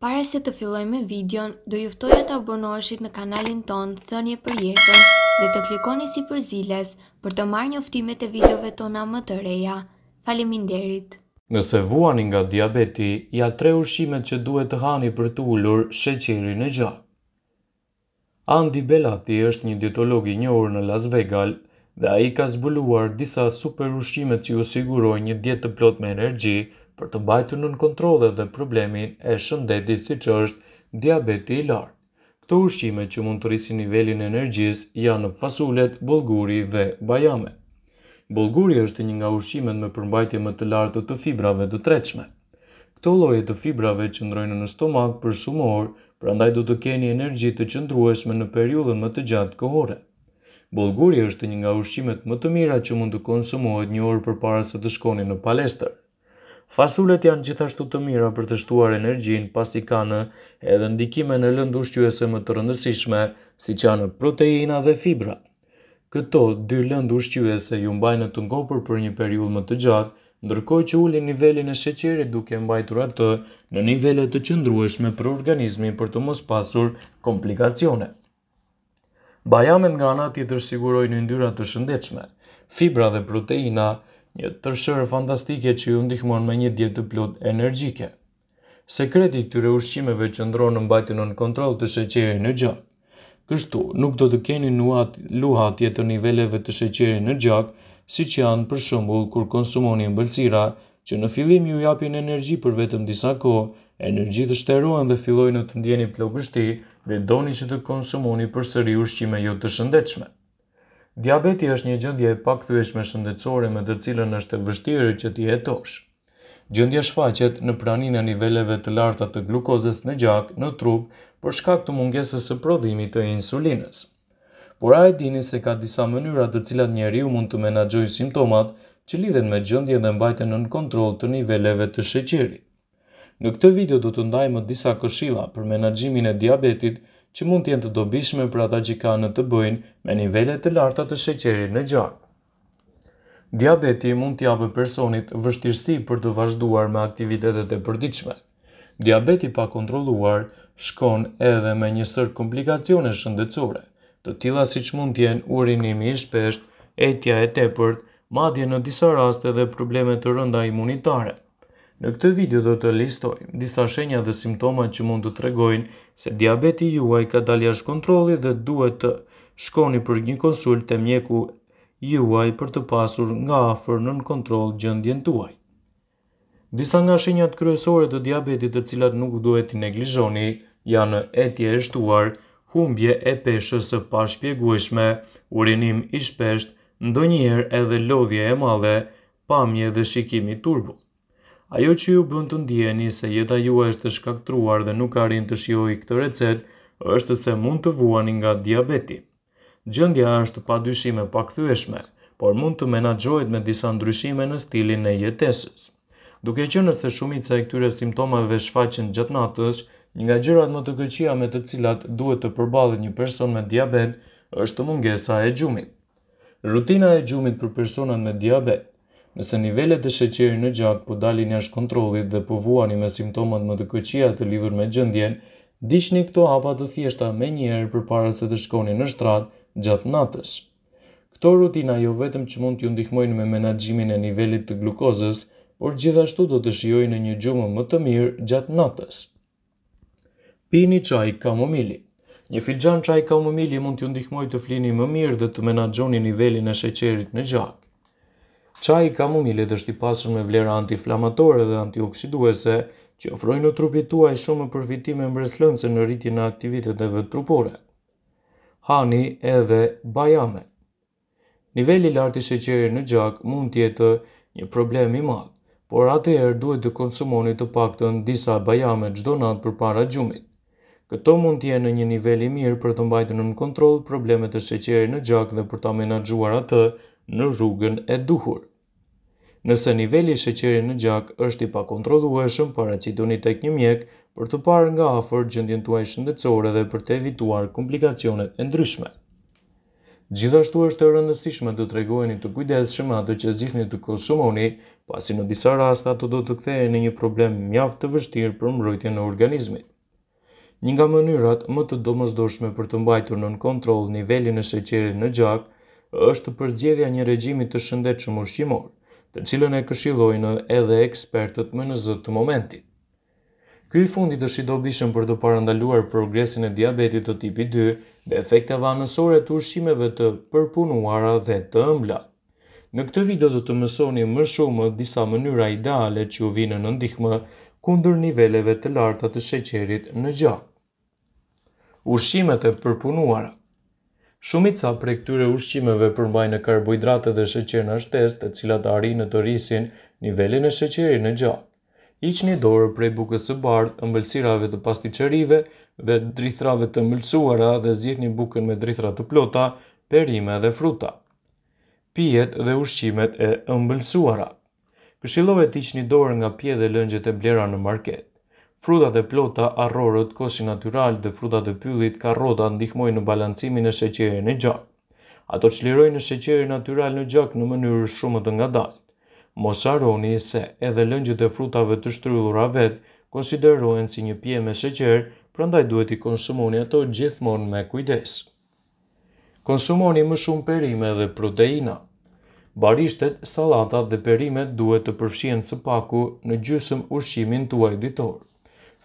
Pare se të filloj me videon, do juftoj e të abonoshit në kanalin ton, thënje për jetën dhe të klikoni si për ziles për të marrë një uftimet e videove tona më të reja. Faleminderit! Nëse vuani nga diabeti, ja tre ushimet që duhet të hani për të ullur sheqeri në gjak. Andi Belati është një dietologi një në Las Vegas dhe a i ka zbuluar disa super ushimet që ju siguroj një dietë të plot me energji për të mbajtur nën kontrollë dhe problemin e shëndetit siç është diabeti i lartë. Këto ushqime që mund të rrisin nivelin e energjisë janë fasulet, bulguri dhe bajame. Bulguri është një nga ushqimet me përmbajtje më të lartë të fibrave të tretshme. Këto lloje të fibrave qëndrojnë në stomak për shumë orë, prandaj do të keni energji të qëndrueshme në periudhën më të gjatë kohore. Bulguri është një nga ushqimet më të mira që mund të konsumohet një orë përpara se të shkoni në palestër. Fasulet janë gjithashtu të mira për të shtuar energjin pasi kanë edhe ndikime në lëndë ushqyese më të rëndësishme, si që janë proteina dhe fibra. Këto dy lëndë ushqyese ju mbajnë të ngopur për një periudhë më të gjatë, ndërkohë që ulin nivelin e sheqerit duke mbajtur atë në nivele të qëndrueshme për organizmin për të mos pasur komplikacione. Bajamet nga ana tjetër sigurojnë yndyra të shëndetshme. Fibra dhe proteina një tërshërë fantastike që ju ndihmon me një djetë të plot energjike. Sekreti këtyre ushqimeve që ndronë në mbajtë në kontrol të sheqeri në gjak. Kështu, nuk do të keni nuat luha tjetër niveleve të sheqeri në gjak, si që janë për shumbull kur konsumoni në bëlsira, që në fillim ju japin energji për vetëm disa ko, energji të shterohen dhe fillojnë të ndjeni plogështi dhe doni që të konsumoni për sëri ushqime jo të shëndechme. Diabeti është një gjendje e pakthyeshme shëndetësore me të cilën është e vështirë që të jetosh. Gjendja shfaqet në praninë e niveleve të larta të glukozës në gjak, në trup, për shkak të mungesës së prodhimit të insulinës. Por a e dini se ka disa mënyra të cilat njeriu mund të menaxhoj simptomat që lidhen me gjendjen dhe mbajtjen nën kontroll të niveleve të shqeqirit. Në këtë video do të ndajmë disa këshilla për menaxhimin e diabetit që mund jenë të dobishme për ata që kanë të bëjnë me nivellet të lartat të sheqerit në gjak. Diabeti mund t'ja për personit vështirësi për të vazhduar me aktivitetet e përdiqme. Diabeti pa kontroluar shkon edhe me njësër komplikacione shëndecore, të tila si që mund tjenë urinimi i shpesht, etja e tepërt, madje në disa raste dhe problemet të rënda imunitare. Në këtë video do të listoj disa shenja dhe simptoma që mund të tregojnë se diabeti juaj ka dalë jashtë kontrolli dhe duhet të shkoni për një konsultë të mjeku juaj për të pasur nga afër nën kontroll gjendjen tuaj. Disa nga shenjat kryesore të diabetit të cilat nuk duhet të neglizhoni janë etje e shtuar, humbje e peshës së pashpjegueshme, urinim i shpesht, ndonjëherë edhe lodhje e madhe, pamje dhe shikimi turbullt. Ajo që ju bën të ndjeni se jeta juaj është shkaktruar dhe nuk arrin të shijojë këtë recet, është se mund të vuani nga diabeti. Gjendja është pa dyshime e pakthyeshme, por mund të menaxhohet me disa ndryshime në stilin e jetesës. Duke qenë se shumica e këtyre simptomave shfaqen gjatë natës, një nga gjërat më të këqija me të cilat duhet të përballet një person me diabet është mungesa e gjumit. Rutina e gjumit për personat me diabet Nëse nivellet e sheqeri në gjak po dalin jashtë kontrollit dhe po vuani me simptomat më të këqia të lidhur me gjendjen, dishni këto hapa të thjeshta me njerë për përpara se të shkoni në shtrat gjatë natës. Këto rutina jo vetëm që mund t'ju ndihmojnë me menaxhimin e nivelit të glukozës, por gjithashtu do të shijoj në një gjumë më të mirë gjatë natës. Pini qaj kamomili Një filxan qaj kamomili mund t'ju ndihmoj të flini më mirë dhe të menaxhoni nivelin e sheqerit në gjakë. Çaji i kamomilit është i pasur me vlera antiinflamatore dhe antioksiduese, që ofrojnë në trupit tuaj shumë përfitime mbreslënëse në rritjen e aktiviteteve trupore. Hani edhe bajame. Niveli lartë i sheqerit në gjak mund të jetë një problem i madh, por atëherë duhet të konsumoni të paktën disa bajame çdo natë përpara gjumit. Këto mund të jenë në një nivel i mirë për të mbajtur në kontroll problemet e sheqerit në gjak dhe për ta menaxhuar atë në rrugën e duhur. Nëse niveli i sheqerit në gjak është i pakontrollueshëm, paraqituni tek një mjek për të parë nga afër gjendjen tuaj shëndetësore dhe për të evituar komplikacionet e ndryshme. Gjithashtu është e rëndësishme të rëndosheni të kujdesshëm ato që zgjidhni të konsumoni, pasi në disa raste ato do të kthehen në një problem mjaft të vështirë për mbrojtjen e organizmit. Një nga mënyrat më të domosdoshme për të mbajtur nën kontroll nivelin e sheqerit në gjak është përzgjedhja e një regjimi të shëndetshëm ushqimor të cilën e këshillojnë edhe ekspertët më në zëtë të momentit. Këj fundit është i dobishëm për të parandaluar progresin e diabetit të tipi 2 dhe efekte vanësore të ushimeve të përpunuara dhe të ëmbla. Në këtë video do të mësoni më shumë disa mënyra ideale që u vinë në ndihme kundër niveleve të larta të sheqerit në gjak. Ushqimet e përpunuara Shumica prej këtyre ushqimeve përmbajnë karbohidrate dhe sheqer në shtesë, të cilat në të rrisin nivelin e sheqerit në gjak. Hiqni dorë prej bukës së bardhë, ëmbëlsirave të pasticërive dhe drithrave të ëmbëlsuara dhe zgjidhni bukën me drithra të plota, perime dhe fruta. Pijet dhe ushqimet e ëmbëlsuara. Këshillohet të hiqni dorë nga pje dhe lëngjet e blera në market. Frutat e plota, arrorët, koshi natyral dhe frutat e pyllit, karrota ndihmojnë në balancimin e sheqerit në gjak. Ato çlirojnë në sheqerin natyral në gjak në mënyrë shumë të ngadalt. Mos harroni se edhe lëngjet e frutave të shtryllura vetë konsiderohen si një pje me sheqer, prandaj duhet i konsumoni ato gjithmonë me kujdes. Konsumoni më shumë perime dhe proteina. Barishtet, salatat dhe perimet duhet të përfshihen së paku në gjysmë ushqimin tuaj ditor.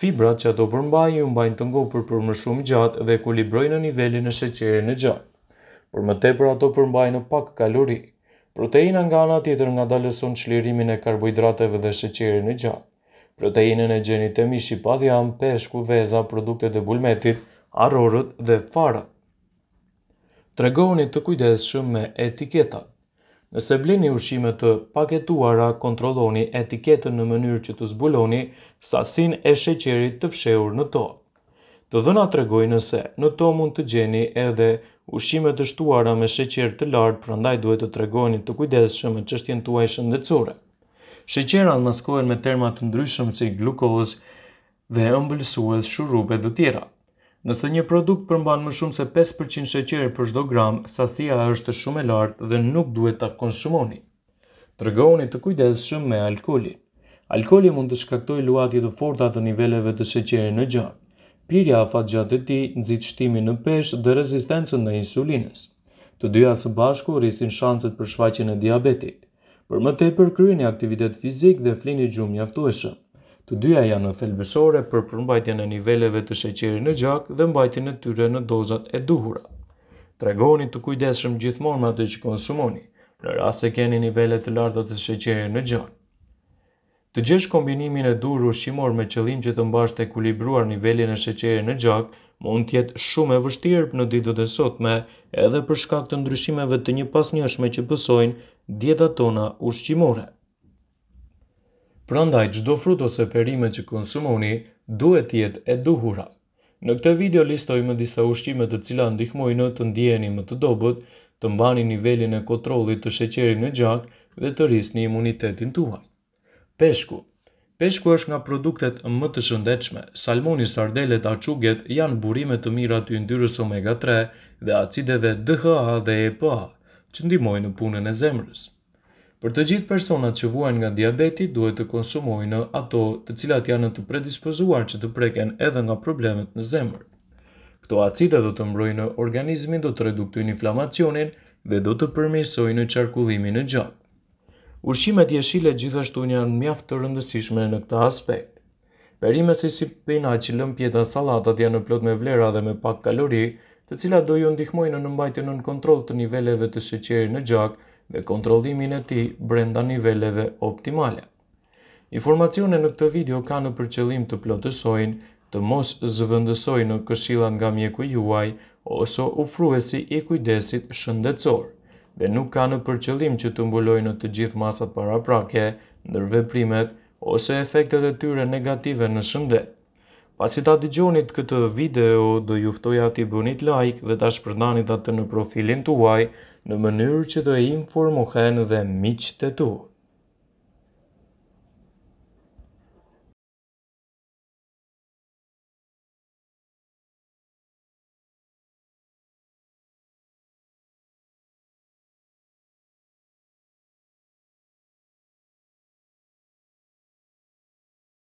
Fibrat që ato përmbajnë ju mbajnë të ngopur për më shumë gjatë dhe kulibrojnë në nivelin e sheqeri në gjatë. Për më tepër ato përmbajnë pak kalori. Proteina nga ana tjetër nga daleson qlirimin e karbohidrateve dhe sheqeri në gjatë. Proteinën e gjenit e mishi pa dhjam, peshku, veza, produktet e bulmetit, arorët dhe fara. Tregoni të kujdeshëm me etiketat. Nëse blini ushqime të paketuara, kontrolloni etiketën në mënyrë që të zbuloni sasinë e sheqerit të fshehur në to. Të dhëna tregoj nëse në to mund të gjeni edhe ushqime të shtuara me sheqer të lartë, prandaj duhet të tregojni të kujdesshëm me çështjen tuaj shëndetësore. Sheqerat maskohen me terma të ndryshëm si glukozë dhe ëmbëlsues shurrupe dhe tjera. Nëse një produkt përmban më shumë se 5% sheqer për çdo gram, sasia është shumë e lartë dhe nuk duhet ta konsumoni. Tregoni të, kujdesshëm me alkoolin. Alkoli mund të shkaktojë luatje të forta të niveleve të sheqerit në gjak. Pirja afatgjatë e ti nëzit shtimin në peshë dhe rezistencën në insulinës. Të dyja së bashku rrisin shanset për shfaqin e diabetit. Për më tepër kryeni aktivitet fizik dhe flini gjumë mjaftueshëm. Të dyja janë në thelbësore për përmbajtje e niveleve të sheqerit në gjak dhe mbajtjen e tyre në dozat e duhura. Tregoni të kujdesshëm gjithmonë me atë që konsumoni, në rast se keni nivele të larta të sheqerit në gjak. Të gjesh kombinimin e duhur ushqimor me qëllim që të mbash të kulibruar nivelin e sheqerit në gjak, mund të jetë shumë e vështirë në ditët e sotme, edhe për shkak të ndryshimeve të një njëshme që pësojnë djeta tona ushqimore. Prandaj çdo frut ose perime që konsumoni duhet të jetë e duhur. Në këtë video listoj më disa ushqime të cilat ndihmojnë të ndiheni më të dobët, të mbani nivelin e kontrollit të sheqerit në gjak dhe të rrisni imunitetin tuaj. Peshku. Peshku është nga produktet më të shëndetshme. Salmoni, sardelet, aqugjet janë burime të mira të yndyrës omega 3 dhe acideve DHA dhe EPA, që ndihmojnë në punën e zemrës. Për të gjithë personat që vuajnë nga diabeti, duhet të konsumojnë ato të cilat janë të predispozuar që të preken edhe nga problemet në zemër. Këto acide do të mbrojnë organizmin, do të reduktojnë inflamacionin dhe do të përmirësojnë qarkullimin e gjakut. Ushqimet jeshile gjithashtu janë mjaft të rëndësishme në këtë aspekt. Perime si pina që lëmpje salatat janë në plot me vlera dhe me pak kalori, të cilat do ju ndihmojnë në mbajtjen në kontrol të niveleve të sheqeri në gjakë dhe kontrolimin e ti brenda niveleve optimale. Informacione në këtë video ka në përqëllim të plotësojnë, të mos zëvëndësojnë në këshila nga mjeku juaj, oso u i kujdesit shëndetësor, dhe nuk ka në përqëllim që të mbulojnë në të gjithë masat para prake, nërveprimet, ose efektet e tyre negative në shëndet. Pas i ta gjonit këtë video, do juftoj ati bënit like dhe ta shpërdanit atë në profilin të uaj në mënyrë që do e informohen dhe miqët e tu.